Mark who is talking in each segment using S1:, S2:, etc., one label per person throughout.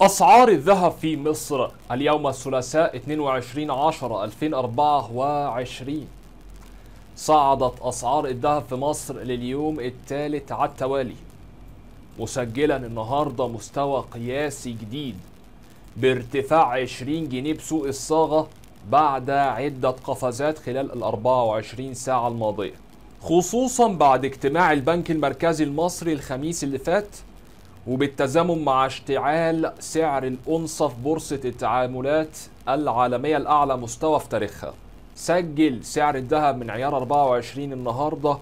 S1: أسعار الذهب في مصر اليوم الثلاثاء 22 10 2024 صعدت أسعار الذهب في مصر لليوم الثالث على التوالي مسجلا النهاردة مستوى قياسي جديد بارتفاع 20 جنيه بسوق الصاغة بعد عدة قفزات خلال ال 24 ساعة الماضية خصوصا بعد اجتماع البنك المركزي المصري الخميس اللي فات وبالتزامن مع اشتعال سعر الأنصة في بورصة التعاملات العالمية الأعلى مستوى في تاريخها سجل سعر الذهب من عيار 24 النهاردة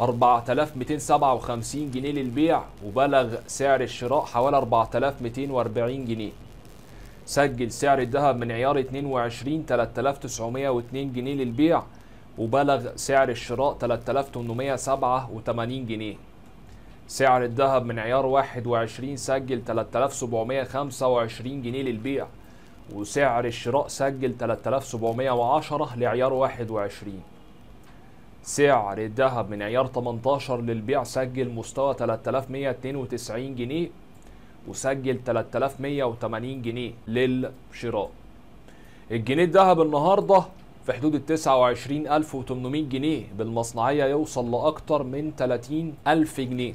S1: 4257 جنيه للبيع وبلغ سعر الشراء حوالي 4240 جنيه سجل سعر الذهب من عيار 22 3902 جنيه للبيع وبلغ سعر الشراء 3887 جنيه سعر الذهب من عيار 21 سجل 3725 جنيه للبيع وسعر الشراء سجل 3710 لعيار 21 سعر الذهب من عيار 18 للبيع سجل مستوى 3192 جنيه وسجل 3180 جنيه للشراء الجنيه الذهب النهارده في حدود ال 29800 جنيه بالمصنعيه يوصل لاكتر من 30000 جنيه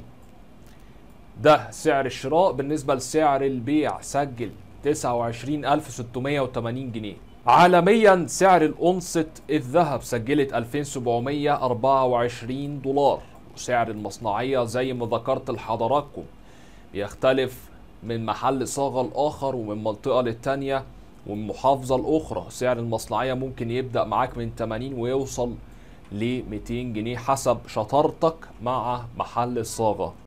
S1: ده سعر الشراء بالنسبة لسعر البيع سجل 29680 جنيه عالميا سعر الأنصة الذهب سجلت 2724 دولار وسعر المصنعية زي ما ذكرت لحضراتكم بيختلف من محل صاغة الآخر ومن منطقة للتانية ومن محافظة الأخرى سعر المصنعية ممكن يبدأ معاك من 80 ويوصل ل 200 جنيه حسب شطارتك مع محل الصاغة